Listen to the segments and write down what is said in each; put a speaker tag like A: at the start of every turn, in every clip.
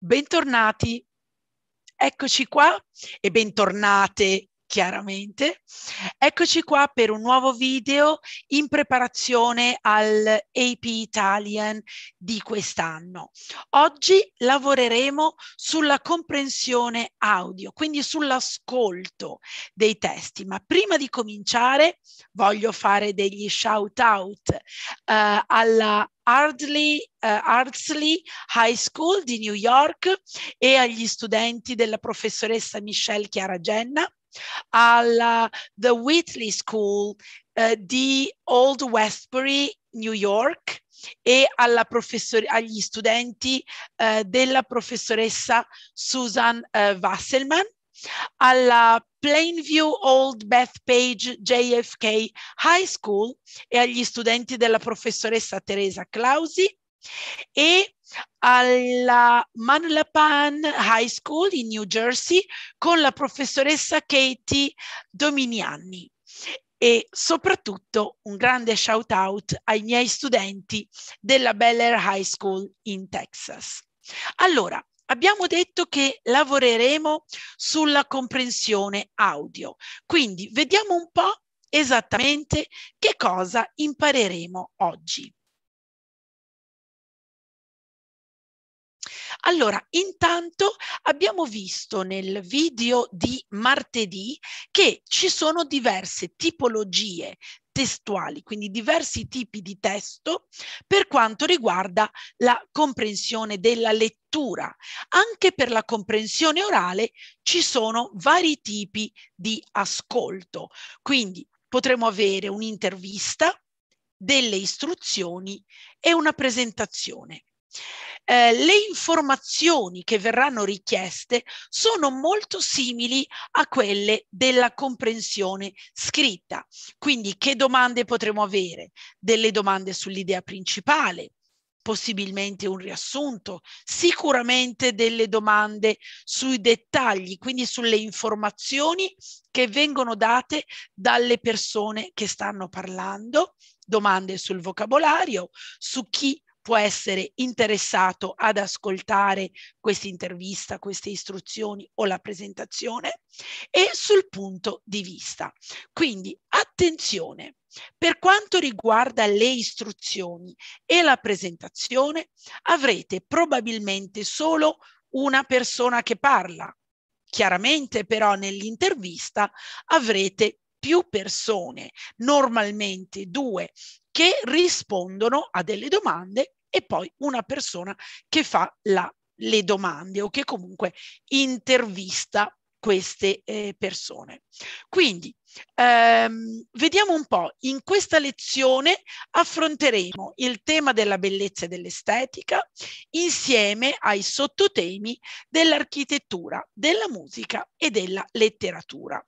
A: Bentornati, eccoci qua e bentornate chiaramente. Eccoci qua per un nuovo video in preparazione all'AP Italian di quest'anno. Oggi lavoreremo sulla comprensione audio, quindi sull'ascolto dei testi, ma prima di cominciare voglio fare degli shout out uh, eh, alla Ardley, uh, Ardsley High School di New York e agli studenti della professoressa Michelle Chiara Chiaragenna alla The Whitley School eh, di Old Westbury, New York, e professor- agli studenti eh, della professoressa Susan eh, Wasselman, alla Plainview Old Bethpage JFK High School e agli studenti della professoressa Teresa Clausi e alla Manalapan High School in New Jersey con la professoressa Katie Dominiani e soprattutto un grande shout out ai miei studenti della Bel Air High School in Texas. Allora, abbiamo detto che lavoreremo sulla comprensione audio, quindi vediamo un po' esattamente che cosa impareremo oggi. Allora, intanto abbiamo visto nel video di martedì che ci sono diverse tipologie testuali, quindi diversi tipi di testo per quanto riguarda la comprensione della lettura. Anche per la comprensione orale ci sono vari tipi di ascolto, quindi potremo avere un'intervista, delle istruzioni e una presentazione. Eh, le informazioni che verranno richieste sono molto simili a quelle della comprensione scritta. Quindi che domande potremo avere? Delle domande sull'idea principale, possibilmente un riassunto, sicuramente delle domande sui dettagli, quindi sulle informazioni che vengono date dalle persone che stanno parlando, domande sul vocabolario, su chi può essere interessato ad ascoltare questa intervista, queste istruzioni o la presentazione e sul punto di vista. Quindi attenzione, per quanto riguarda le istruzioni e la presentazione avrete probabilmente solo una persona che parla. Chiaramente però nell'intervista avrete più persone, normalmente due, che rispondono a delle domande e poi una persona che fa la, le domande o che comunque intervista queste eh, persone. Quindi ehm, vediamo un po', in questa lezione affronteremo il tema della bellezza e dell'estetica insieme ai sottotemi dell'architettura, della musica e della letteratura.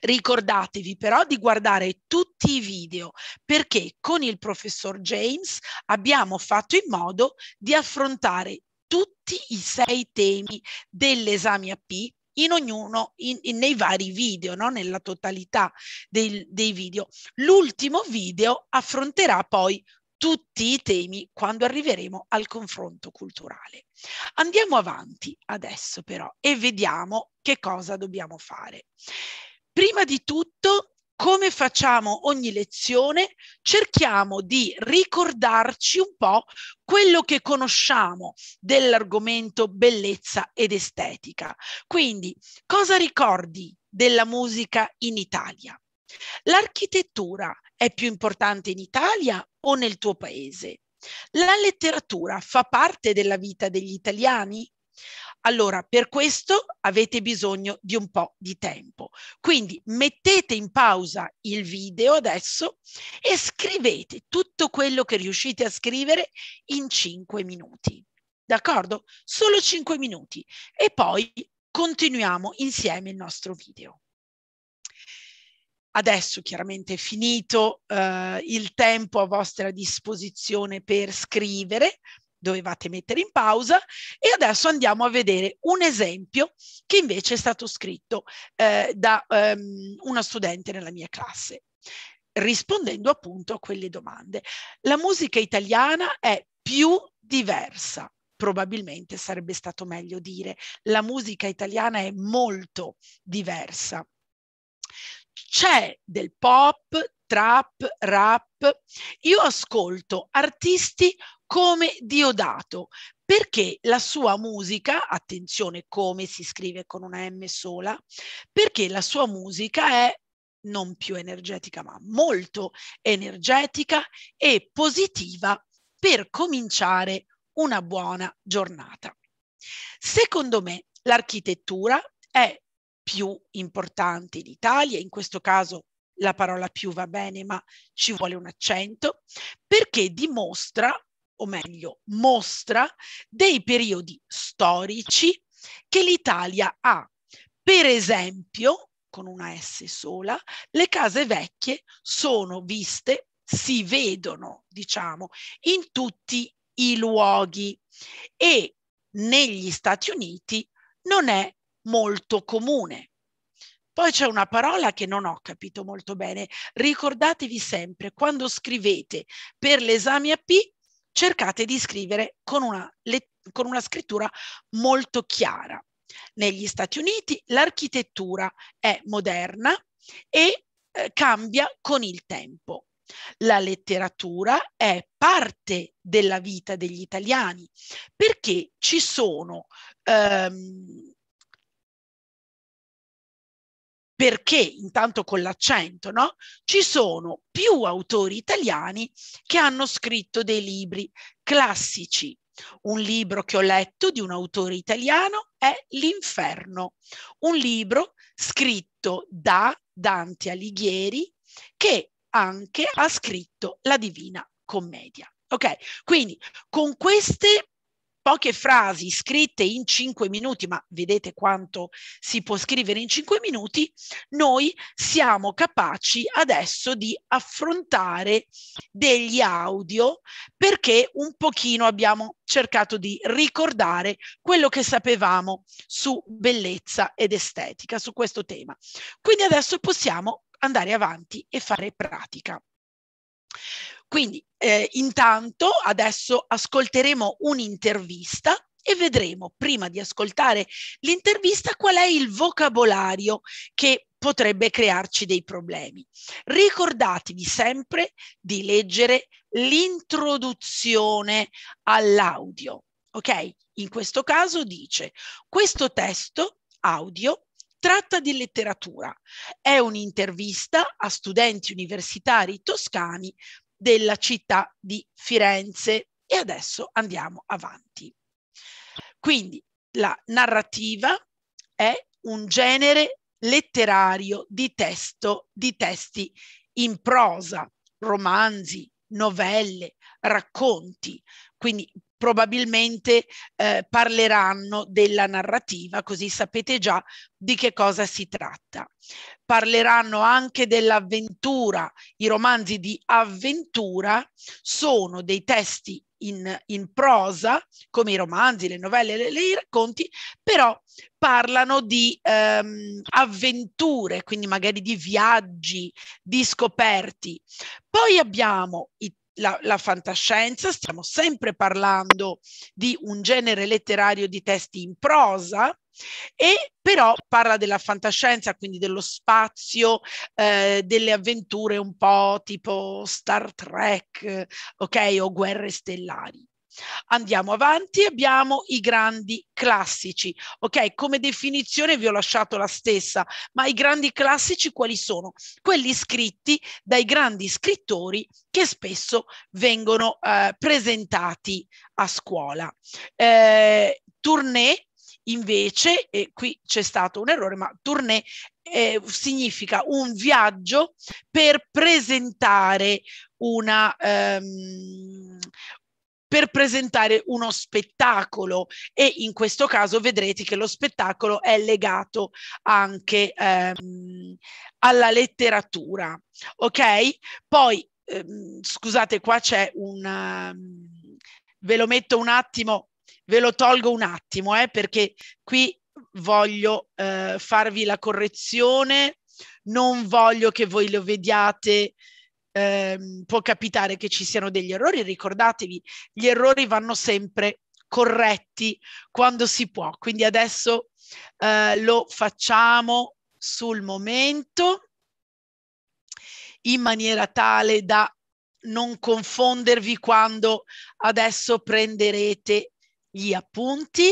A: Ricordatevi però di guardare tutti i video perché con il professor James abbiamo fatto in modo di affrontare tutti i sei temi dell'esame AP in ognuno, in, in, nei vari video, no? nella totalità dei, dei video. L'ultimo video affronterà poi tutti i temi quando arriveremo al confronto culturale. Andiamo avanti adesso però e vediamo che cosa dobbiamo fare. Prima di tutto, come facciamo ogni lezione, cerchiamo di ricordarci un po' quello che conosciamo dell'argomento bellezza ed estetica. Quindi, cosa ricordi della musica in Italia? L'architettura è più importante in Italia o nel tuo paese? La letteratura fa parte della vita degli italiani? Allora, per questo avete bisogno di un po' di tempo. Quindi mettete in pausa il video adesso e scrivete tutto quello che riuscite a scrivere in 5 minuti. D'accordo? Solo 5 minuti e poi continuiamo insieme il nostro video. Adesso chiaramente è finito eh, il tempo a vostra disposizione per scrivere, dovevate mettere in pausa e adesso andiamo a vedere un esempio che invece è stato scritto eh, da um, ehm, una studente nella mia classe rispondendo appunto a quelle domande. La musica italiana è più diversa, probabilmente sarebbe stato meglio dire, la musica italiana è molto diversa. C'è del pop, trap, rap. Io ascolto artisti come Diodato, perché la sua musica, attenzione come si scrive con una M sola, perché la sua musica è non più energetica, ma molto energetica e positiva per cominciare una buona giornata. Secondo me l'architettura è più importante in Italia, in questo caso la parola più va bene, ma ci vuole un accento, perché dimostra o meglio mostra, dei periodi storici che l'Italia ha. Per esempio, con una S sola, le case vecchie sono viste, si vedono, diciamo, in tutti i luoghi e negli Stati Uniti non è molto comune. Poi c'è una parola che non ho capito molto bene. Ricordatevi sempre, quando scrivete per l'esame a P, cercate di scrivere con una, con una scrittura molto chiara. Negli Stati Uniti l'architettura è moderna e eh, cambia con il tempo. La letteratura è parte della vita degli italiani perché ci sono ehm, perché intanto con l'accento, no? Ci sono più autori italiani che hanno scritto dei libri classici. Un libro che ho letto di un autore italiano è L'inferno, un libro scritto da Dante Alighieri che anche ha scritto La Divina Commedia. Ok, quindi con queste poche frasi scritte in cinque minuti, ma vedete quanto si può scrivere in cinque minuti, noi siamo capaci adesso di affrontare degli audio perché un pochino abbiamo cercato di ricordare quello che sapevamo su bellezza ed estetica, su questo tema. Quindi adesso possiamo andare avanti e fare pratica. Quindi eh, intanto adesso ascolteremo un'intervista e vedremo prima di ascoltare l'intervista qual è il vocabolario che potrebbe crearci dei problemi. Ricordatevi sempre di leggere l'introduzione all'audio. Ok? In questo caso dice questo testo audio tratta di letteratura. È un'intervista a studenti universitari toscani della città di Firenze. E adesso andiamo avanti. Quindi la narrativa è un genere letterario di testo, di testi in prosa, romanzi, novelle, racconti, quindi probabilmente eh, parleranno della narrativa, così sapete già di che cosa si tratta. Parleranno anche dell'avventura, i romanzi di avventura sono dei testi in, in, prosa, come i romanzi, le novelle, le, le racconti, però parlano di ehm, avventure, quindi magari di viaggi, di scoperti. Poi abbiamo i la, la fantascienza, stiamo sempre parlando di un genere letterario di testi in prosa, e però parla della fantascienza, quindi dello spazio, eh, delle avventure un po' tipo Star Trek, ok, o guerre stellari. Andiamo avanti, abbiamo i grandi classici. Ok, come definizione vi ho lasciato la stessa, ma i grandi classici quali sono? Quelli scritti dai grandi scrittori che spesso vengono eh, presentati a scuola. Eh, Tournée invece, e qui c'è stato un errore, ma tournée eh, significa un viaggio per presentare una, um, per presentare uno spettacolo e in questo caso vedrete che lo spettacolo è legato anche ehm, alla letteratura. Ok? Poi, ehm, scusate, qua c'è un... Ehm, ve lo metto un attimo, ve lo tolgo un attimo, eh, perché qui voglio eh, farvi la correzione, non voglio che voi lo vediate ehm, può capitare che ci siano degli errori, ricordatevi, gli errori vanno sempre corretti quando si può, quindi adesso eh, lo facciamo sul momento in maniera tale da non confondervi quando adesso prenderete gli appunti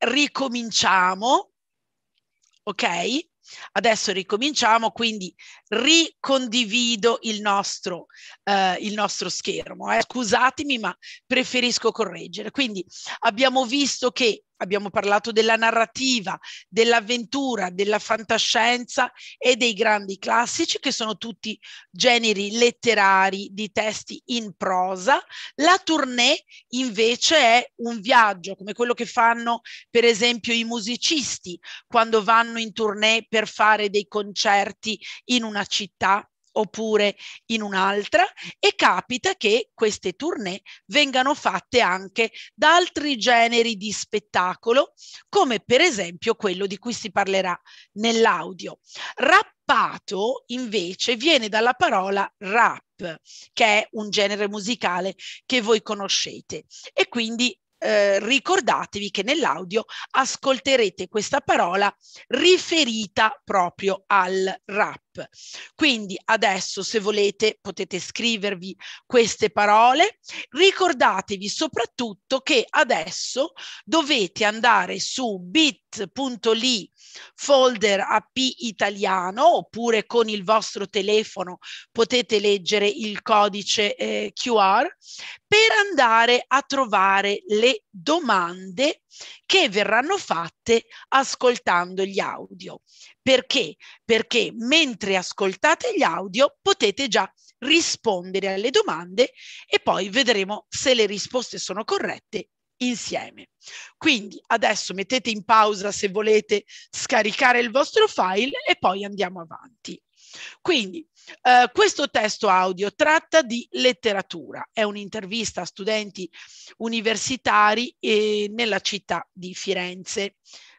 A: ricominciamo, ok? Adesso ricominciamo, quindi ricondivido il nostro, eh, il nostro schermo. Eh. Scusatemi, ma preferisco correggere. Quindi abbiamo visto che Abbiamo parlato della narrativa, dell'avventura, della fantascienza e dei grandi classici che sono tutti generi letterari di testi in prosa. La tournée invece è un viaggio come quello che fanno per esempio i musicisti quando vanno in tournée per fare dei concerti in una città oppure in un'altra e capita che queste tournée vengano fatte anche da altri generi di spettacolo, come per esempio quello di cui si parlerà nell'audio. Rappato invece viene dalla parola rap che è un genere musicale che voi conoscete e quindi eh, ricordatevi che nell'audio ascolterete questa parola riferita proprio al rap. Quindi adesso se volete potete scrivervi queste parole, ricordatevi soprattutto che adesso dovete andare su bit.ly folder AP italiano oppure con il vostro telefono potete leggere il codice eh, QR per andare a trovare le domande che verranno fatte ascoltando gli audio. Perché? Perché mentre ascoltate gli audio potete già rispondere alle domande e poi vedremo se le risposte sono corrette insieme. Quindi adesso mettete in pausa se volete scaricare il vostro file e poi andiamo avanti. Quindi eh, questo testo audio tratta di letteratura, è un'intervista a studenti universitari eh, nella città di Firenze.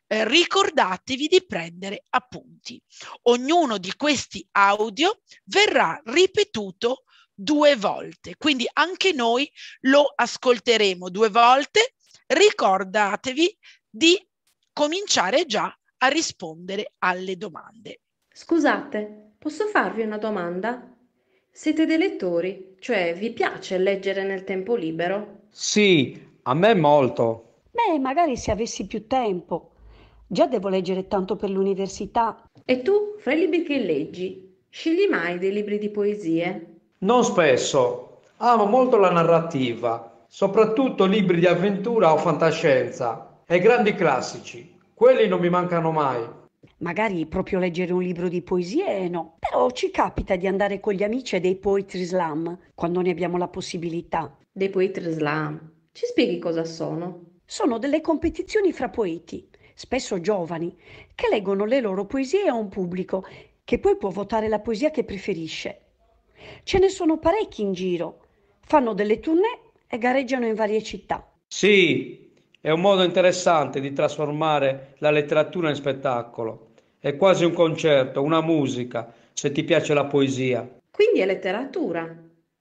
A: Eh, ricordatevi di prendere appunti. Ognuno di questi audio verrà ripetuto due volte, quindi anche noi lo ascolteremo due volte. Ricordatevi di cominciare già a rispondere alle domande. Scusate, Posso
B: farvi una domanda? Siete dei lettori, cioè vi piace leggere nel tempo
C: libero?
D: Sì, a me molto.
C: Beh, magari se avessi più tempo. Già devo leggere tanto per l'università. E tu, fra i libri che leggi, scegli mai dei libri di poesie?
D: Non spesso. Amo molto la narrativa, soprattutto libri di avventura o fantascienza e grandi classici. Quelli non mi mancano mai. Magari proprio
C: leggere un libro di poesie eh, no, però ci capita di andare con gli amici a dei Poetry Slam quando ne abbiamo la possibilità. Dei Poetry Slam? Ci spieghi cosa sono? Sono delle competizioni fra poeti, spesso giovani, che leggono le loro poesie a un pubblico che poi può votare la poesia che preferisce. Ce ne sono parecchi in giro, fanno delle tournée e gareggiano in varie città.
D: Sì, è un modo interessante di trasformare la letteratura in spettacolo. È quasi un concerto, una musica, se ti piace la poesia.
B: Quindi è letteratura,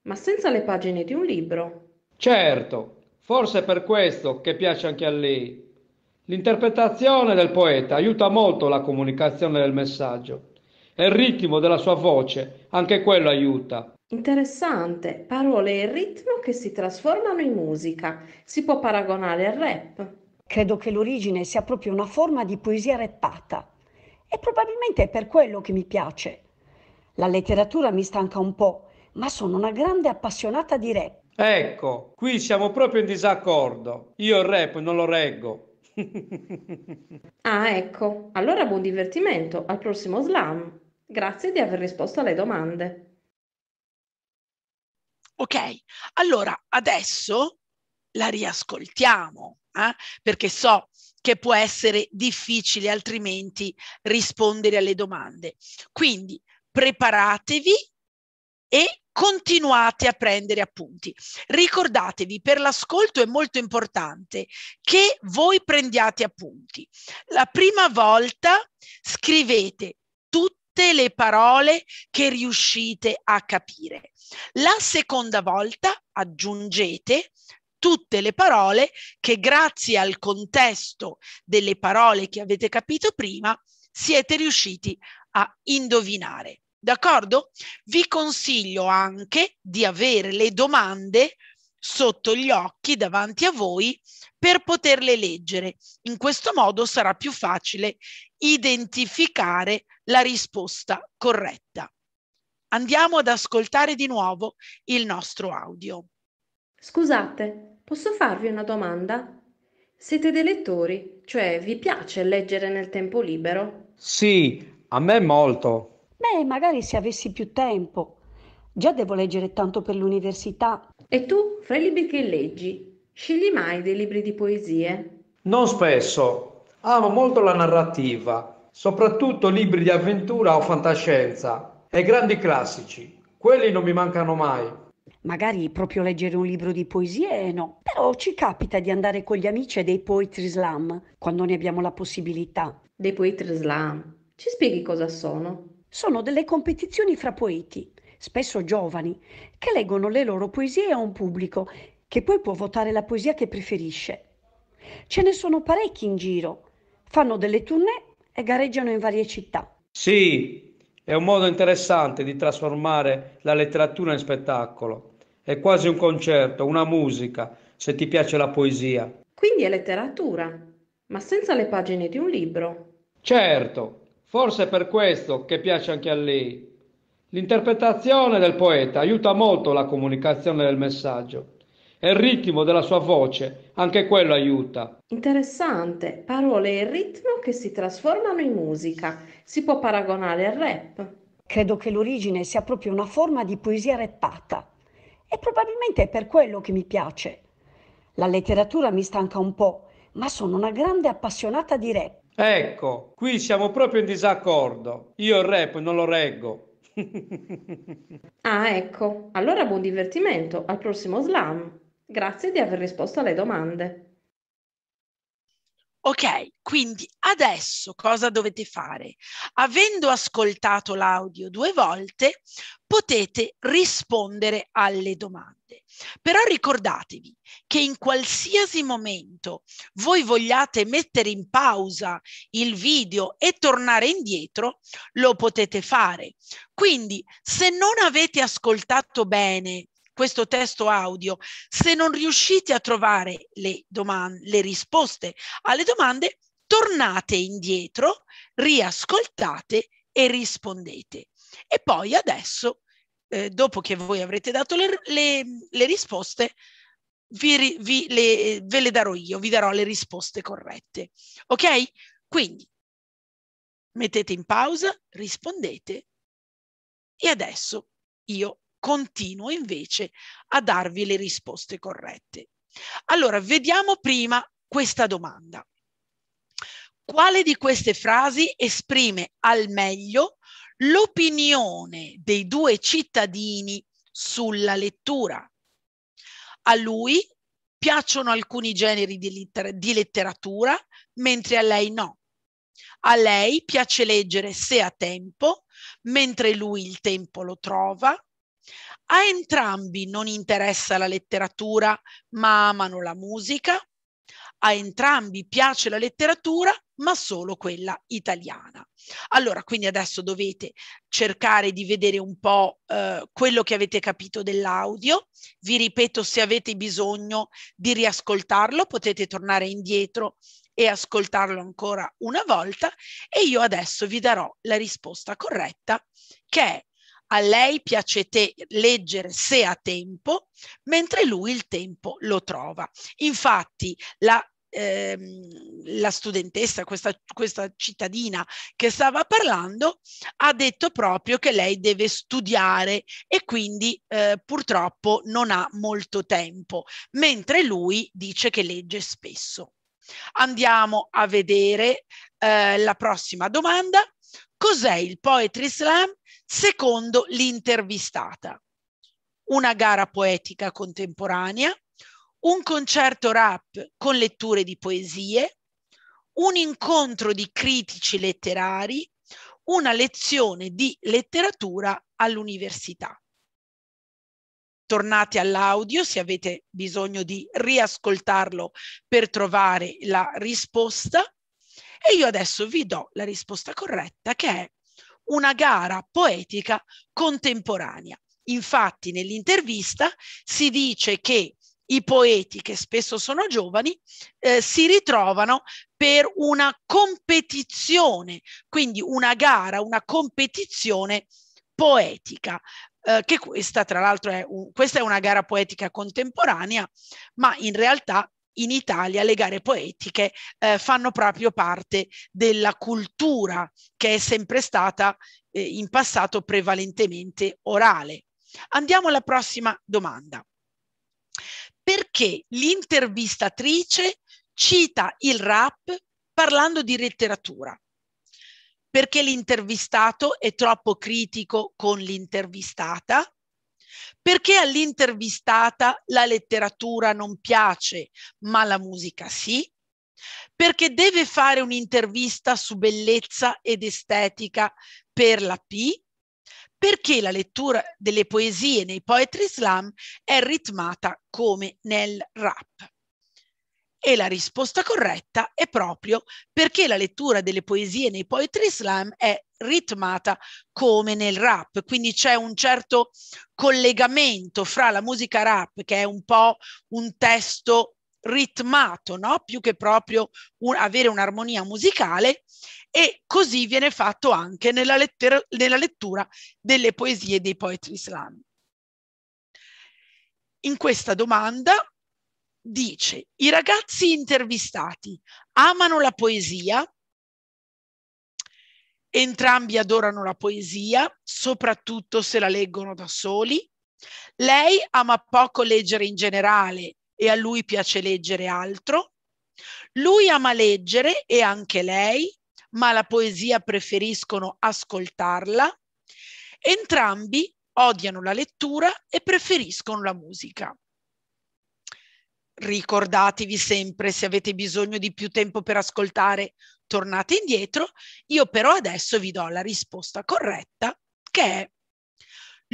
B: ma senza le pagine di un libro.
D: Certo, forse è per questo che piace anche a lei. L'interpretazione del poeta aiuta molto la comunicazione del messaggio e il ritmo della sua voce, anche quello aiuta.
B: Interessante, parole e ritmo che si
C: trasformano in musica. Si può paragonare al rap. Credo che l'origine sia proprio una forma di poesia reppata, e probabilmente è per quello che mi piace. La letteratura mi stanca un po', ma sono una grande appassionata di rap.
D: Ecco, qui siamo proprio in disaccordo. Io il rap non lo reggo.
B: ah, ecco. Allora buon divertimento. Al prossimo slam. Grazie di aver risposto
A: alle domande. Ok, allora adesso la riascoltiamo, eh? perché so che può essere difficile altrimenti rispondere alle domande. Quindi preparatevi e continuate a prendere appunti. Ricordatevi, per l'ascolto è molto importante che voi prendiate appunti. La prima volta scrivete tutte le parole che riuscite a capire. La seconda volta aggiungete tutte le parole che grazie al contesto delle parole che avete capito prima siete riusciti a indovinare. D'accordo? Vi consiglio anche di avere le domande sotto gli occhi davanti a voi per poterle leggere. In questo modo sarà più facile identificare la risposta corretta. Andiamo ad ascoltare di nuovo il nostro audio.
B: Scusate, Posso farvi una domanda? Siete dei lettori, cioè vi piace
C: leggere nel tempo libero?
D: Sì, a me molto.
C: Beh, magari se avessi più tempo. Già devo leggere tanto per l'università. E tu, fra i libri che leggi, scegli mai dei libri di poesie?
D: Non spesso. Amo molto la narrativa, soprattutto libri di avventura o fantascienza e grandi classici. Quelli non mi mancano mai.
C: Magari proprio leggere un libro di poesie no, però ci capita di andare con gli amici a dei poetry slam quando ne abbiamo la possibilità. Dei poetry slam? Ci spieghi cosa sono? Sono delle competizioni fra poeti, spesso giovani, che leggono le loro poesie a un pubblico che poi può votare la poesia che preferisce. Ce ne sono parecchi in giro, fanno delle tournée e gareggiano in varie città.
D: Sì, è un modo interessante di trasformare la letteratura in spettacolo. È quasi un concerto, una musica, se ti piace la poesia.
B: Quindi è letteratura, ma senza le pagine di un libro.
D: Certo, forse è per questo che piace anche a lei. L'interpretazione del poeta aiuta molto la comunicazione del messaggio e il ritmo della sua voce, anche quello aiuta.
B: Interessante, parole e
C: ritmo che si trasformano in musica. Si può paragonare al rap. Credo che l'origine sia proprio una forma di poesia rappata e probabilmente è per quello che mi piace. La letteratura mi stanca un po', ma sono una grande appassionata di
D: rap. Ecco, qui siamo proprio in disaccordo. Io il rap non lo reggo.
B: ah, ecco. Allora buon divertimento. Al prossimo slam. Grazie di aver risposto alle domande.
A: Ok, quindi adesso cosa dovete fare? Avendo ascoltato l'audio due volte, potete rispondere alle domande. Però ricordatevi che in qualsiasi momento voi vogliate mettere in pausa il video e tornare indietro, lo potete fare. Quindi se non avete ascoltato bene questo testo audio, se non riuscite a trovare le, le risposte alle domande, tornate indietro, riascoltate e rispondete. E poi adesso, eh, dopo che voi avrete dato le, le, le risposte, vi, vi, le, ve le darò io, vi darò le risposte corrette. Ok? Quindi mettete in pausa, rispondete e adesso io continuo invece a darvi le risposte corrette. Allora, vediamo prima questa domanda. Quale di queste frasi esprime al meglio l'opinione dei due cittadini sulla lettura? A lui piacciono alcuni generi di, letter di letteratura, mentre a lei no. A lei piace leggere se ha tempo, mentre lui il tempo lo trova, a entrambi non interessa la letteratura, ma amano la musica. A entrambi piace la letteratura, ma solo quella italiana. Allora, quindi adesso dovete cercare di vedere un po' eh, quello che avete capito dell'audio. Vi ripeto, se avete bisogno di riascoltarlo, potete tornare indietro e ascoltarlo ancora una volta e io adesso vi darò la risposta corretta che è a lei piace te leggere se ha tempo, mentre lui il tempo lo trova. Infatti la Ehm, la studentessa, questa, questa cittadina che stava parlando, ha detto proprio che lei deve studiare e quindi eh, purtroppo non ha molto tempo, mentre lui dice che legge spesso. Andiamo a vedere eh, la prossima domanda. Cos'è il poetry slam secondo l'intervistata. Una gara poetica contemporanea, un concerto rap con letture di poesie, un incontro di critici letterari, una lezione di letteratura all'università. Tornate all'audio se avete bisogno di riascoltarlo per trovare la risposta e io adesso vi do la risposta corretta che è una gara poetica contemporanea. Infatti nell'intervista si dice che i poeti, che spesso sono giovani, eh, si ritrovano per una competizione, quindi una gara, una competizione poetica. Eh, che questa tra l'altro è, un, questa è una gara poetica contemporanea, ma in realtà in Italia le gare poetiche eh, fanno proprio parte della cultura che è sempre stata eh, in passato prevalentemente orale. Andiamo alla prossima domanda. Perché l'intervistatrice cita il rap parlando di letteratura? Perché l'intervistato è troppo critico con l'intervistata? Perché all'intervistata la letteratura non piace, ma la musica sì? Perché deve fare un'intervista su bellezza ed estetica per la P? Perché la lettura delle poesie nei Poetry Slam è ritmata come nel rap? E la risposta corretta è proprio perché la lettura delle poesie nei poetry slam è ritmata come nel rap, quindi c'è un certo collegamento fra la musica rap che è un po' un testo ritmato, no? più che proprio un, avere un'armonia musicale e così viene fatto anche nella, letter- nella lettura delle poesie dei poetry slam. In questa domanda dice i ragazzi intervistati amano la poesia, entrambi adorano la poesia, soprattutto se la leggono da soli. Lei ama poco leggere in generale e a lui piace leggere altro. Lui ama leggere e anche lei, ma la poesia preferiscono ascoltarla. Entrambi odiano la lettura e preferiscono la musica ricordatevi sempre se avete bisogno di più tempo per ascoltare, tornate indietro. Io però adesso vi do la risposta corretta che è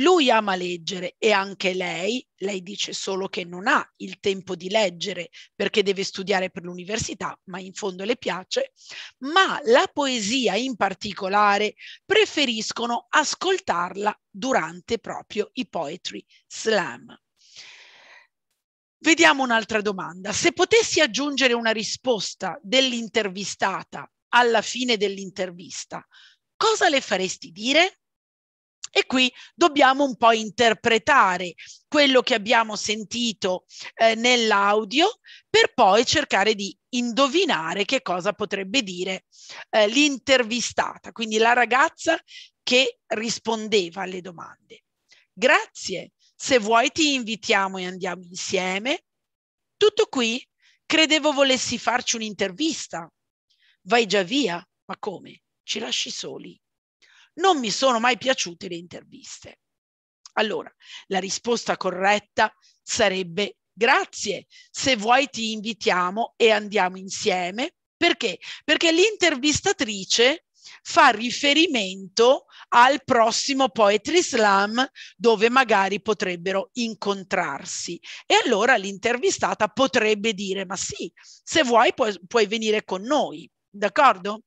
A: lui ama leggere e anche lei, lei dice solo che non ha il tempo di leggere perché deve studiare per l'università, ma in fondo le piace, ma la poesia in particolare preferiscono ascoltarla durante proprio i poetry slam. Vediamo un'altra domanda. Se potessi aggiungere una risposta dell'intervistata alla fine dell'intervista, cosa le faresti dire? E qui dobbiamo un po' interpretare quello che abbiamo sentito eh, nell'audio per poi cercare di indovinare che cosa potrebbe dire eh, l'intervistata, quindi la ragazza che rispondeva alle domande. Grazie se vuoi ti invitiamo e andiamo insieme. Tutto qui? Credevo volessi farci un'intervista. Vai già via, ma come? Ci lasci soli. Non mi sono mai piaciute le interviste. Allora, la risposta corretta sarebbe grazie, se vuoi ti invitiamo e andiamo insieme. Perché? Perché l'intervistatrice fa riferimento al prossimo poetry slam dove magari potrebbero incontrarsi. E allora l'intervistata potrebbe dire, ma sì, se vuoi puoi, puoi venire con noi, d'accordo?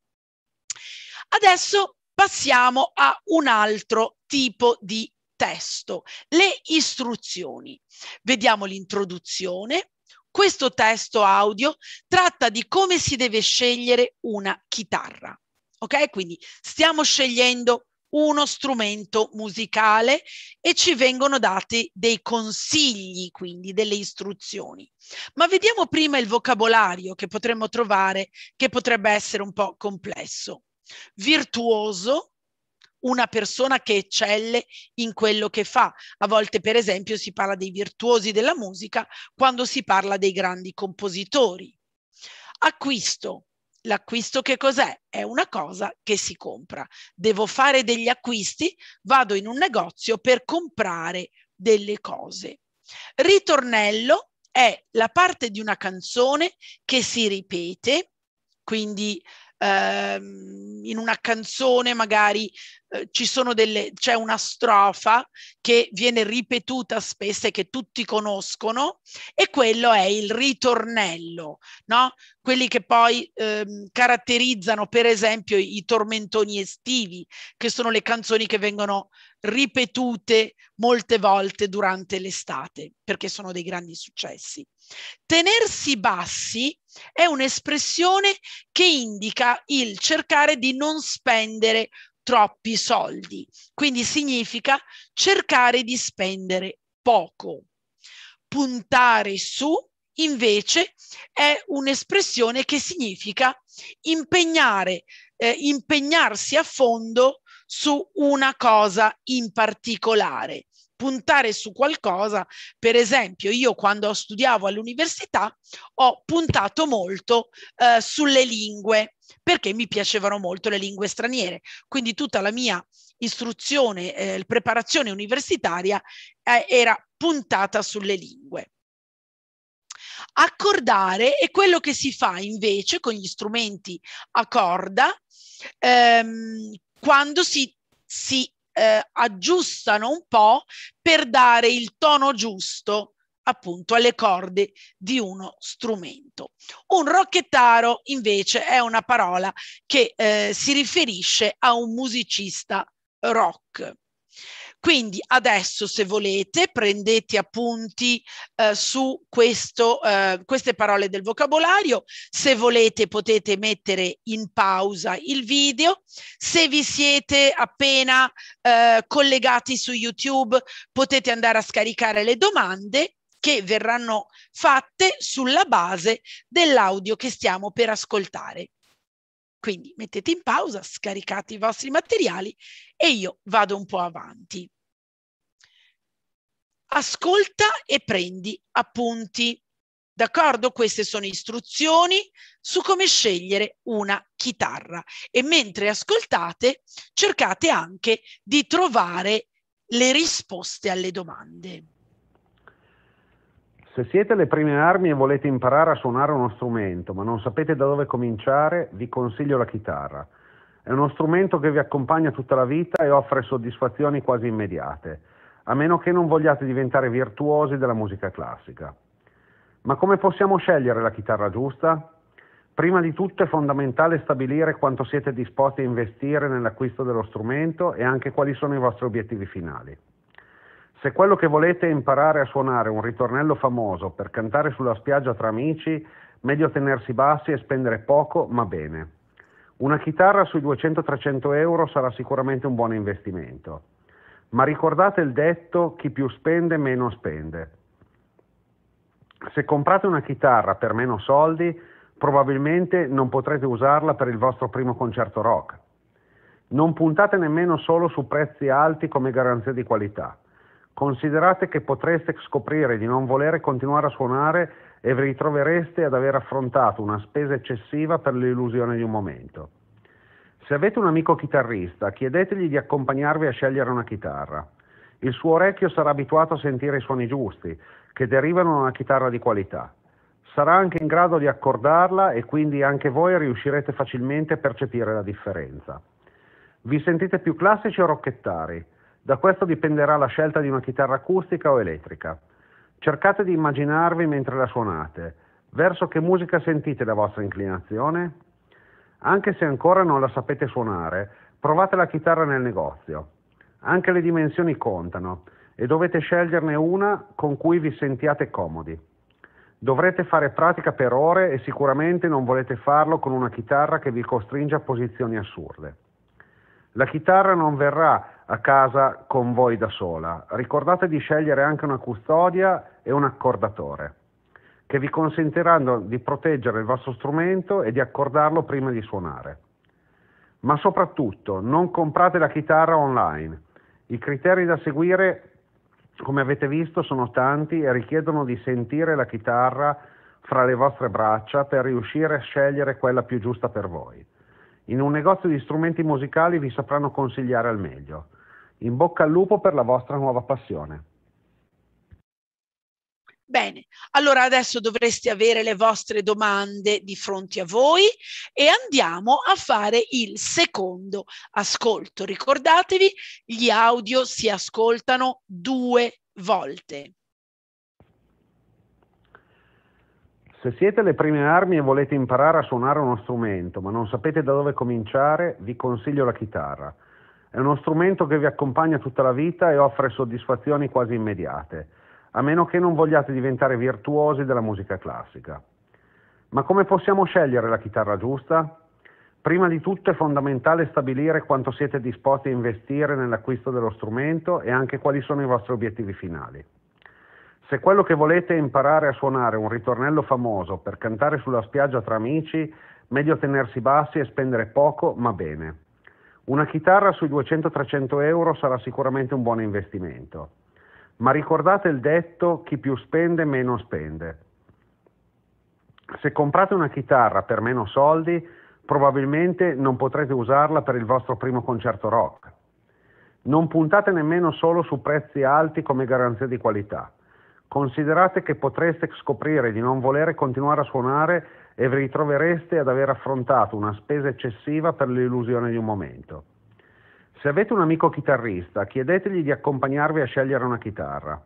A: Adesso passiamo a un altro tipo di testo, le istruzioni. Vediamo l'introduzione. Questo testo audio tratta di come si deve scegliere una chitarra ok? Quindi stiamo scegliendo uno strumento musicale e ci vengono dati dei consigli, quindi delle istruzioni. Ma vediamo prima il vocabolario che potremmo trovare, che potrebbe essere un po' complesso. Virtuoso, una persona che eccelle in quello che fa. A volte, per esempio, si parla dei virtuosi della musica quando si parla dei grandi compositori. Acquisto, L'acquisto che cos'è? È una cosa che si compra. Devo fare degli acquisti, vado in un negozio per comprare delle cose. Ritornello è la parte di una canzone che si ripete, quindi ehm, in una canzone magari eh, delle, c'è una strofa che viene ripetuta spesso e che tutti conoscono e quello è il ritornello, no? quelli che poi ehm, caratterizzano per esempio i tormentoni estivi, che sono le canzoni che vengono ripetute molte volte durante l'estate, perché sono dei grandi successi. Tenersi bassi è un'espressione che indica il cercare di non spendere troppi soldi. Quindi significa cercare di spendere poco. Puntare su invece è un'espressione che significa impegnare, eh, impegnarsi a fondo su una cosa in particolare puntare su qualcosa. Per esempio, io quando studiavo all'università ho puntato molto eh, sulle lingue perché mi piacevano molto le lingue straniere. Quindi tutta la mia istruzione, eh, preparazione universitaria eh, era puntata sulle lingue. Accordare è quello che si fa invece con gli strumenti a corda ehm, quando si, si eh, aggiustano un po' per dare il tono giusto appunto alle corde di uno strumento. Un rocchettaro invece è una parola che eh, si riferisce a un musicista rock. Quindi adesso se volete prendete appunti eh, su questo, eh, queste parole del vocabolario, se volete potete mettere in pausa il video, se vi siete appena eh, collegati su YouTube potete andare a scaricare le domande che verranno fatte sulla base dell'audio che stiamo per ascoltare. Quindi mettete in pausa, scaricate i vostri materiali e io vado un po' avanti. Ascolta e prendi appunti. D'accordo? Queste sono istruzioni su come scegliere una chitarra e mentre ascoltate cercate anche di trovare le risposte alle domande.
E: Se siete alle prime armi e volete imparare a suonare uno strumento, ma non sapete da dove cominciare, vi consiglio la chitarra. È uno strumento che vi accompagna tutta la vita e offre soddisfazioni quasi immediate, a meno che non vogliate diventare virtuosi della musica classica. Ma come possiamo scegliere la chitarra giusta? Prima di tutto è fondamentale stabilire quanto siete disposti a investire nell'acquisto dello strumento e anche quali sono i vostri obiettivi finali. Se quello che volete è imparare a suonare un ritornello famoso per cantare sulla spiaggia tra amici, meglio tenersi bassi e spendere poco ma bene. Una chitarra sui 200-300 euro sarà sicuramente un buon investimento, ma ricordate il detto chi più spende meno spende. Se comprate una chitarra per meno soldi, probabilmente non potrete usarla per il vostro primo concerto rock. Non puntate nemmeno solo su prezzi alti come garanzia di qualità. Considerate che potreste scoprire di non volere continuare a suonare e vi ritrovereste ad aver affrontato una spesa eccessiva per l'illusione di un momento. Se avete un amico chitarrista, chiedetegli di accompagnarvi a scegliere una chitarra. Il suo orecchio sarà abituato a sentire i suoni giusti, che derivano da una chitarra di qualità. Sarà anche in grado di accordarla e quindi anche voi riuscirete facilmente a percepire la differenza. Vi sentite più classici o rocchettari? Da questo dipenderà la scelta di una chitarra acustica o elettrica. Cercate di immaginarvi mentre la suonate. Verso che musica sentite la vostra inclinazione? Anche se ancora non la sapete suonare, provate la chitarra nel negozio. Anche le dimensioni contano e dovete sceglierne una con cui vi sentiate comodi. Dovrete fare pratica per ore e sicuramente non volete farlo con una chitarra che vi costringe a posizioni assurde. La chitarra non verrà a casa con voi da sola, ricordate di scegliere anche una custodia e un accordatore che vi consentiranno di proteggere il vostro strumento e di accordarlo prima di suonare. Ma soprattutto non comprate la chitarra online. I criteri da seguire, come avete visto, sono tanti e richiedono di sentire la chitarra fra le vostre braccia per riuscire a scegliere quella più giusta per voi. In un negozio di strumenti musicali vi sapranno consigliare al meglio. In bocca al lupo per la vostra nuova passione.
A: Bene, allora adesso dovreste avere le vostre domande di fronte a voi e andiamo a fare il secondo ascolto. Ricordatevi, gli audio si ascoltano due volte.
E: Se siete alle prime armi e volete imparare a suonare uno strumento, ma non sapete da dove cominciare, vi consiglio la chitarra. È uno strumento che vi accompagna tutta la vita e offre soddisfazioni quasi immediate, a meno che non vogliate diventare virtuosi della musica classica. Ma come possiamo scegliere la chitarra giusta? Prima di tutto è fondamentale stabilire quanto siete disposti a investire nell'acquisto dello strumento e anche quali sono i vostri obiettivi finali. Se quello che volete è imparare a suonare un ritornello famoso per cantare sulla spiaggia tra amici, meglio tenersi bassi e spendere poco ma bene. Una chitarra sui 200-300 euro sarà sicuramente un buon investimento. Ma ricordate il detto chi più spende meno spende. Se comprate una chitarra per meno soldi, probabilmente non potrete usarla per il vostro primo concerto rock. Non puntate nemmeno solo su prezzi alti come garanzia di qualità. Considerate che potreste scoprire di non volere continuare a suonare e vi ritrovereste ad aver affrontato una spesa eccessiva per l'illusione di un momento. Se avete un amico chitarrista, chiedetegli di accompagnarvi a scegliere una chitarra.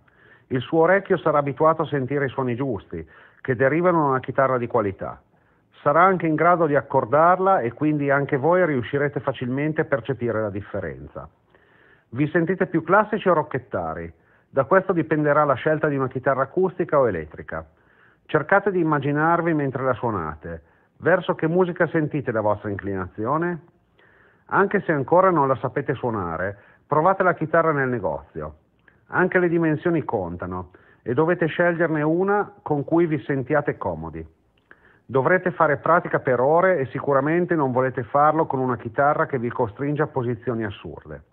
E: Il suo orecchio sarà abituato a sentire i suoni giusti, che derivano da una chitarra di qualità. Sarà anche in grado di accordarla e quindi anche voi riuscirete facilmente a percepire la differenza. Vi sentite più classici o rocchettari? Da questo dipenderà la scelta di una chitarra acustica o elettrica. Cercate di immaginarvi mentre la suonate, verso che musica sentite la vostra inclinazione? Anche se ancora non la sapete suonare, provate la chitarra nel negozio. Anche le dimensioni contano e dovete sceglierne una con cui vi sentiate comodi. Dovrete fare pratica per ore e sicuramente non volete farlo con una chitarra che vi costringe a posizioni assurde.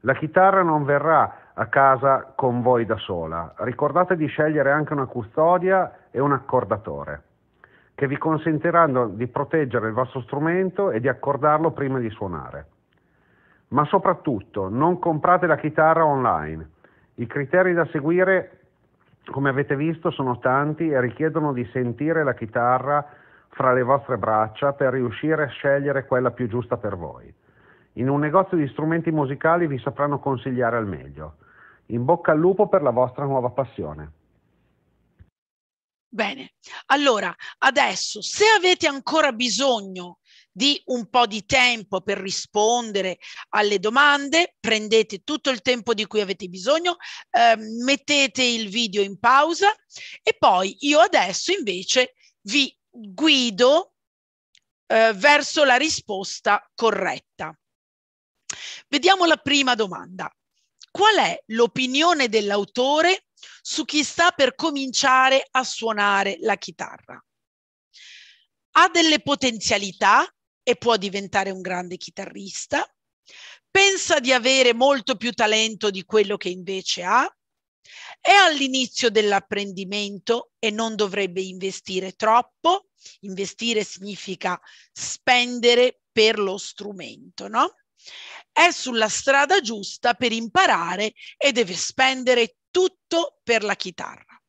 E: La chitarra non verrà a casa con voi da sola. Ricordate di scegliere anche una custodia e un accordatore che vi consentiranno di proteggere il vostro strumento e di accordarlo prima di suonare. Ma soprattutto non comprate la chitarra online. I criteri da seguire, come avete visto, sono tanti e richiedono di sentire la chitarra fra le vostre braccia per riuscire a scegliere quella più giusta per voi. In un negozio di strumenti musicali vi sapranno consigliare al meglio. In bocca al lupo per la vostra nuova passione.
A: Bene, allora adesso se avete ancora bisogno di un po' di tempo per rispondere alle domande, prendete tutto il tempo di cui avete bisogno, eh, mettete il video in pausa e poi io adesso invece vi guido eh, verso la risposta corretta. Vediamo la prima domanda. Qual è l'opinione dell'autore su chi sta per cominciare a suonare la chitarra? Ha delle potenzialità e può diventare un grande chitarrista, pensa di avere molto più talento di quello che invece ha, è all'inizio dell'apprendimento e non dovrebbe investire troppo. Investire significa spendere per lo strumento, no? È sulla strada giusta per imparare e deve spendere tutto per la chitarra.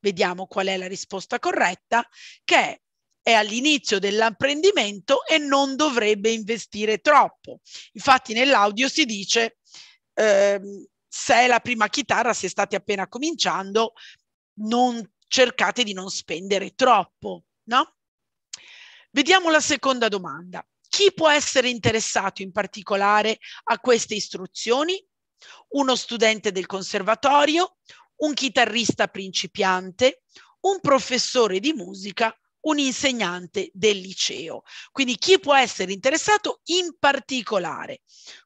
A: Vediamo qual è la risposta corretta, che è è all'inizio dell'apprendimento e non dovrebbe investire troppo. Infatti nell'audio si dice eh, se è la prima chitarra, se state appena cominciando, non cercate di non spendere troppo, no? Vediamo la seconda domanda. Chi può essere interessato in particolare a queste istruzioni? Uno studente del conservatorio, un chitarrista principiante, un professore di musica, un insegnante del liceo. Quindi chi può essere interessato in particolare?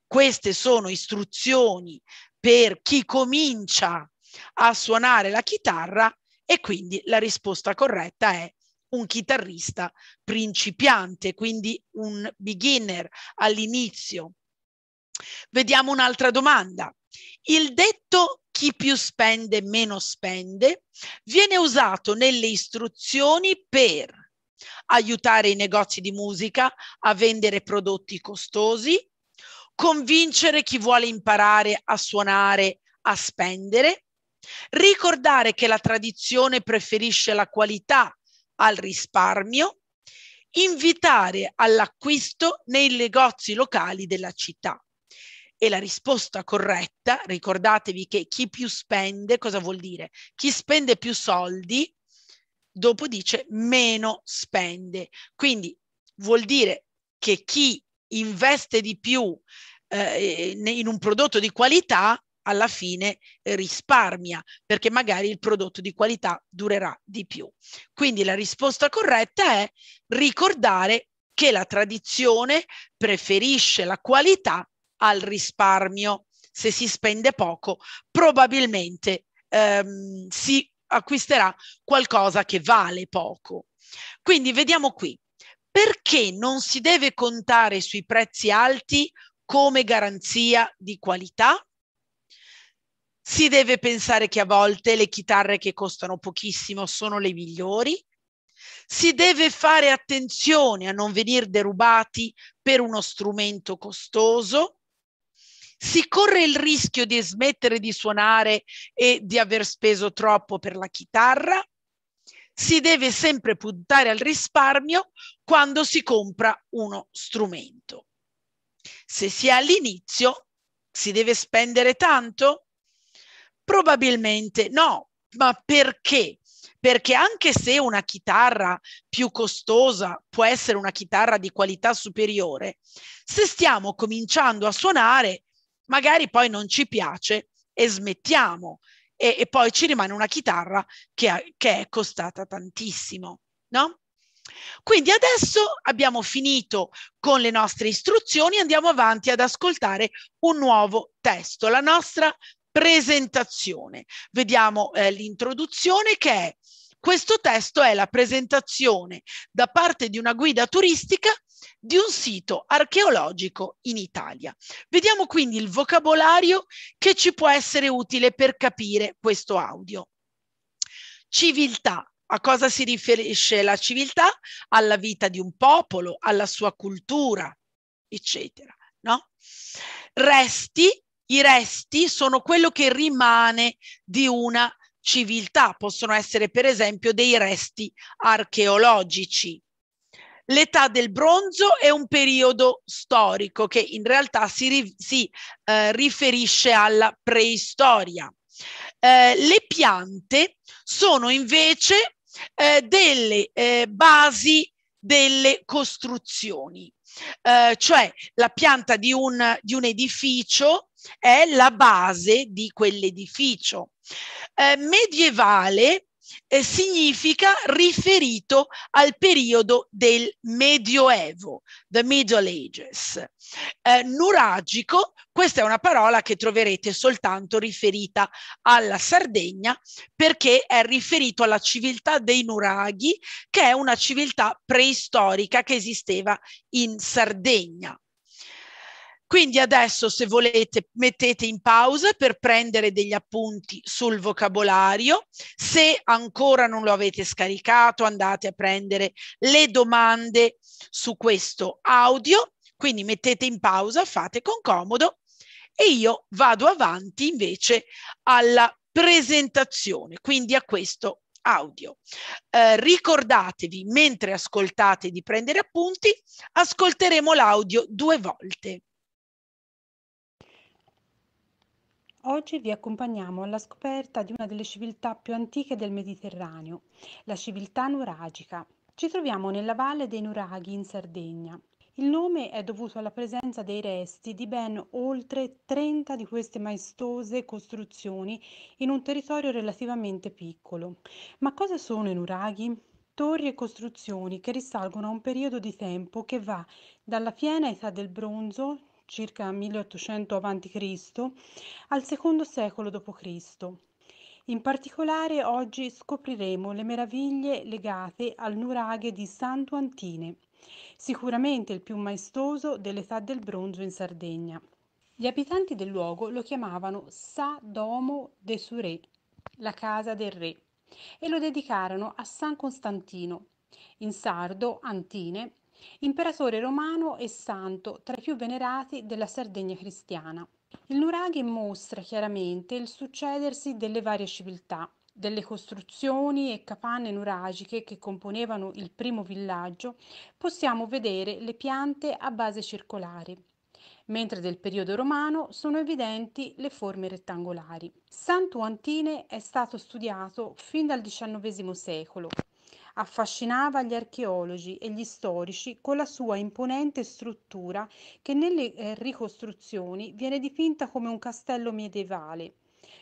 A: Queste sono istruzioni per chi comincia a suonare la chitarra e quindi la risposta corretta è un chitarrista principiante, quindi un beginner all'inizio. Vediamo un'altra domanda. Il detto chi più spende meno spende viene usato nelle istruzioni per aiutare i negozi di musica a vendere prodotti costosi, convincere chi vuole imparare a suonare a spendere, ricordare che la tradizione preferisce la qualità al risparmio, invitare all'acquisto nei negozi locali della città. E la risposta corretta, ricordatevi che chi più spende, cosa vuol dire? Chi spende più soldi, dopo dice meno spende. Quindi vuol dire che chi investe di più eh, in un prodotto di qualità alla fine risparmia perché magari il prodotto di qualità durerà di più. Quindi la risposta corretta è ricordare che la tradizione preferisce la qualità al risparmio. Se si spende poco, probabilmente ehm, si acquisterà qualcosa che vale poco. Quindi vediamo qui, perché non si deve contare sui prezzi alti come garanzia di qualità? Si deve pensare che a volte le chitarre che costano pochissimo sono le migliori. Si deve fare attenzione a non venire derubati per uno strumento costoso. Si corre il rischio di smettere di suonare e di aver speso troppo per la chitarra. Si deve sempre puntare al risparmio quando si compra uno strumento. Se si è all'inizio, si deve spendere tanto? Probabilmente no, ma perché? Perché anche se una chitarra più costosa può essere una chitarra di qualità superiore, se stiamo cominciando a suonare, magari poi non ci piace e smettiamo e, e poi ci rimane una chitarra che, ha, che è costata tantissimo, no? Quindi adesso abbiamo finito con le nostre istruzioni, andiamo avanti ad ascoltare un nuovo testo, la nostra presentazione. Vediamo eh, l'introduzione che è questo testo è la presentazione da parte di una guida turistica di un sito archeologico in Italia. Vediamo quindi il vocabolario che ci può essere utile per capire questo audio. Civiltà. A cosa si riferisce la civiltà? Alla vita di un popolo, alla sua cultura, eccetera. No? Resti i resti sono quello che rimane di una civiltà, possono essere per esempio dei resti archeologici. L'età del bronzo è un periodo storico che in realtà si, ri si eh, riferisce alla preistoria. Eh, le piante sono invece eh, delle eh, basi delle costruzioni, eh, cioè la pianta di un, di un edificio è la base di quell'edificio. Eh, medievale eh, significa riferito al periodo del Medioevo, the Middle Ages. Eh, nuragico, questa è una parola che troverete soltanto riferita alla Sardegna perché è riferito alla civiltà dei nuraghi, che è una civiltà preistorica che esisteva in Sardegna. Quindi adesso se volete mettete in pausa per prendere degli appunti sul vocabolario, se ancora non lo avete scaricato andate a prendere le domande su questo audio, quindi mettete in pausa, fate con comodo e io vado avanti invece alla presentazione, quindi a questo audio. Eh, ricordatevi, mentre ascoltate di prendere appunti, ascolteremo l'audio due volte. Oggi vi
F: accompagniamo alla scoperta di una delle civiltà più antiche del Mediterraneo, la civiltà nuragica. Ci troviamo nella valle dei Nuraghi in Sardegna. Il nome è dovuto alla presenza dei resti di ben oltre 30 di queste maestose costruzioni in un territorio relativamente piccolo. Ma cosa sono i nuraghi? Torri e costruzioni che risalgono a un periodo di tempo che va dalla piena età del bronzo, circa 1800 a.C., al secondo secolo d.C. In particolare oggi scopriremo le meraviglie legate al nuraghe di Santuantine, sicuramente il più maestoso dell'età del bronzo in Sardegna. Gli abitanti del luogo lo chiamavano Sa Domo de Sure, la casa del re, e lo dedicarono a San Costantino, in sardo Antine, Imperatore romano e santo tra i più venerati della Sardegna cristiana. Il nuraghe mostra chiaramente il succedersi delle varie civiltà, delle costruzioni e capanne nuragiche che componevano il primo villaggio, possiamo vedere le piante a base circolare, mentre del periodo romano sono evidenti le forme rettangolari. Santuantine è stato studiato fin dal XIX secolo affascinava gli archeologi e gli storici con la sua imponente struttura che nelle eh, ricostruzioni viene dipinta come un castello medievale,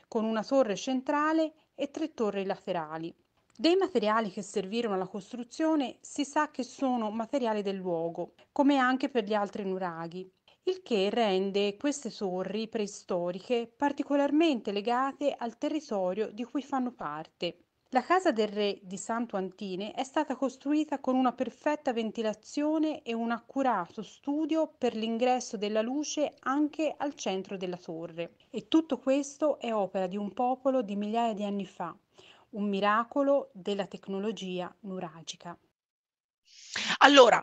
F: con una torre centrale e tre torri laterali. Dei materiali che servirono alla costruzione si sa che sono materiali del luogo, come anche per gli altri nuraghi, il che rende queste torri preistoriche particolarmente legate al territorio di cui fanno parte. La casa del re di Santo Antine è stata costruita con una perfetta ventilazione e un accurato studio per l'ingresso della luce anche al centro della torre. E tutto questo è opera di un popolo di migliaia di anni fa, un miracolo della tecnologia nuragica.
A: Allora,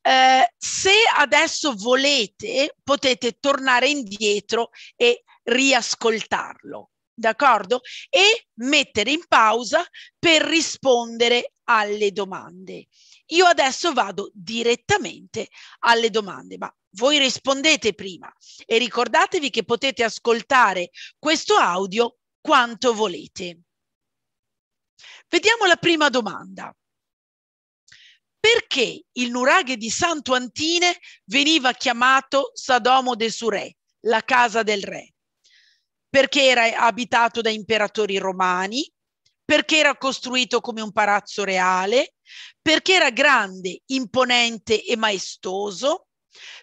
A: eh, se adesso volete, potete tornare indietro e riascoltarlo d'accordo? E mettere in pausa per rispondere alle domande. Io adesso vado direttamente alle domande, ma voi rispondete prima e ricordatevi che potete ascoltare questo audio quanto volete. Vediamo la prima domanda. Perché il nuraghe di Santuantine veniva chiamato Sadomo de Sure, la casa del re? perché era abitato da imperatori romani, perché era costruito come un palazzo reale, perché era grande, imponente e maestoso,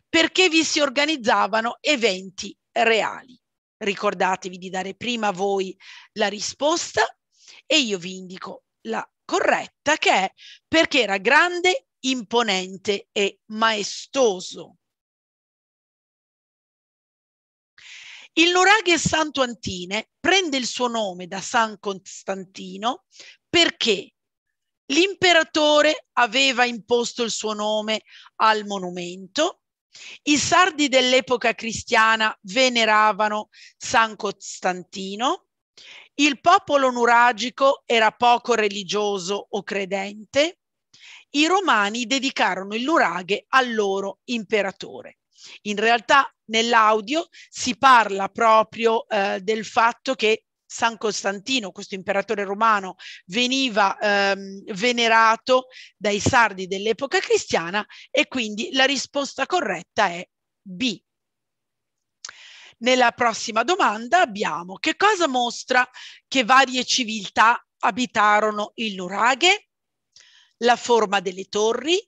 A: perché vi si organizzavano eventi reali. Ricordatevi di dare prima a voi la risposta e io vi indico la corretta che è perché era grande, imponente e maestoso. Il nuraghe Santo Santuantine prende il suo nome da San Costantino perché l'imperatore aveva imposto il suo nome al monumento, i sardi dell'epoca cristiana veneravano San Costantino, il popolo nuragico era poco religioso o credente, i romani dedicarono il nuraghe al loro imperatore. In realtà nell'audio si parla proprio eh, del fatto che San Costantino, questo imperatore romano, veniva ehm, venerato dai sardi dell'epoca cristiana e quindi la risposta corretta è B. Nella prossima domanda abbiamo che cosa mostra che varie civiltà abitarono il nuraghe, la forma delle torri,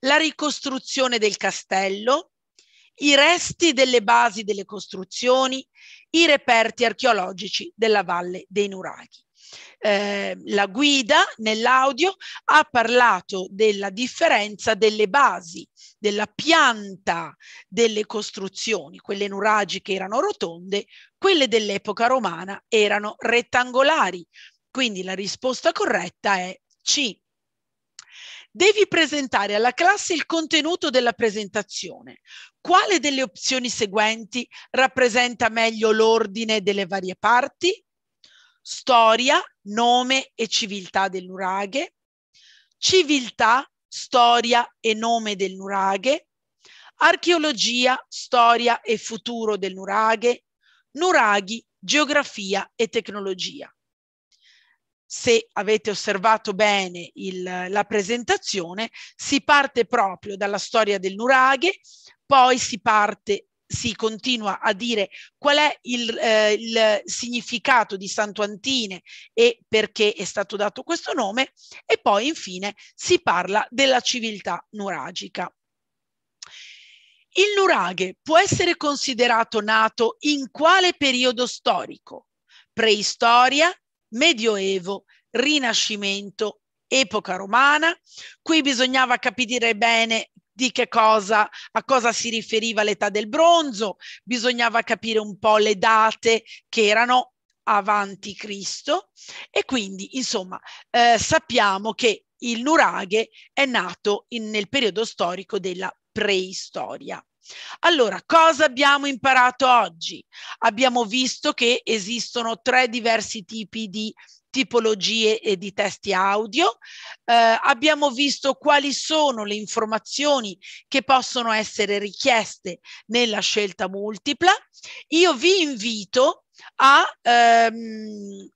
A: la ricostruzione del castello, i resti delle basi delle costruzioni, i reperti archeologici della Valle dei Nuraghi. Eh, la guida nell'audio ha parlato della differenza delle basi, della pianta delle costruzioni, quelle nuragiche erano rotonde, quelle dell'epoca romana erano rettangolari. Quindi la risposta corretta è C. Devi presentare alla classe il contenuto della presentazione. Quale delle opzioni seguenti rappresenta meglio l'ordine delle varie parti? Storia, nome e civiltà del nuraghe, civiltà, storia e nome del nuraghe, archeologia, storia e futuro del nuraghe, nuraghi, geografia e tecnologia. Se avete osservato bene il, la presentazione, si parte proprio dalla storia del nuraghe, poi si parte si continua a dire qual è il, eh, il, significato di Santo Santuantine e perché è stato dato questo nome e poi infine si parla della civiltà nuragica. Il nuraghe può essere considerato nato in quale periodo storico? Preistoria, Medioevo, Rinascimento, epoca romana. Qui bisognava capire bene di che cosa, a cosa si riferiva l'età del bronzo, bisognava capire un po' le date che erano avanti Cristo e quindi insomma eh, sappiamo che il nuraghe è nato in, nel periodo storico della preistoria. Allora, cosa abbiamo imparato oggi? Abbiamo visto che esistono tre diversi tipi di tipologie eh, di testi audio, eh, abbiamo visto quali sono le informazioni che possono essere richieste nella scelta multipla. Io vi invito a ehm,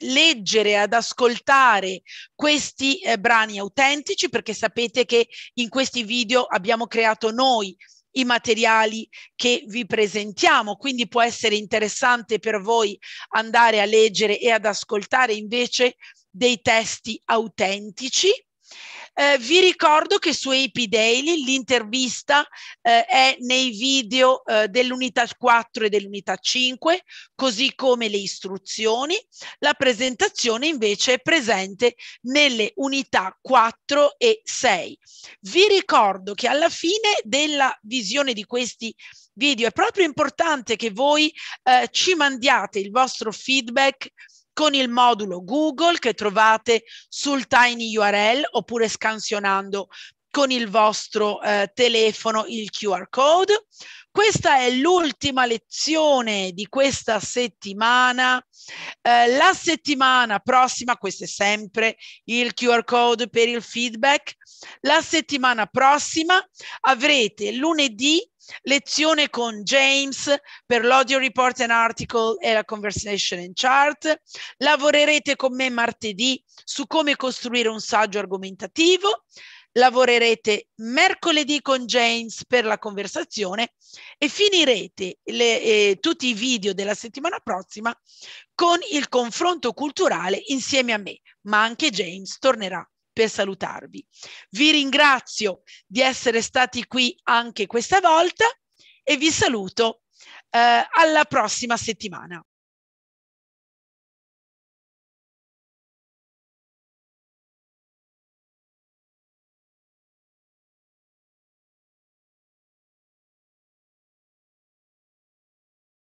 A: leggere, ad ascoltare questi eh, brani autentici perché sapete che in questi video abbiamo creato noi i materiali che vi presentiamo, quindi può essere interessante per voi andare a leggere e ad ascoltare invece dei testi autentici eh, vi ricordo che su AP Daily l'intervista eh, è nei video eh, dell'unità 4 e dell'unità 5, così come le istruzioni. La presentazione invece è presente nelle unità 4 e 6. Vi ricordo che alla fine della visione di questi video è proprio importante che voi eh, ci mandiate il vostro feedback con il modulo Google che trovate sul Tiny URL oppure scansionando con il vostro eh, telefono il QR code. Questa è l'ultima lezione di questa settimana. Eh, la settimana prossima, questo è sempre il QR code per il feedback, la settimana prossima avrete lunedì lezione con James per l'audio report and article e la conversation and chart. Lavorerete con me martedì su come costruire un saggio argomentativo. Lavorerete mercoledì con James per la conversazione e finirete le, eh, tutti i video della settimana prossima con il confronto culturale insieme a me, ma anche James tornerà per salutarvi. Vi ringrazio di essere stati qui anche questa volta e vi saluto eh, alla prossima settimana.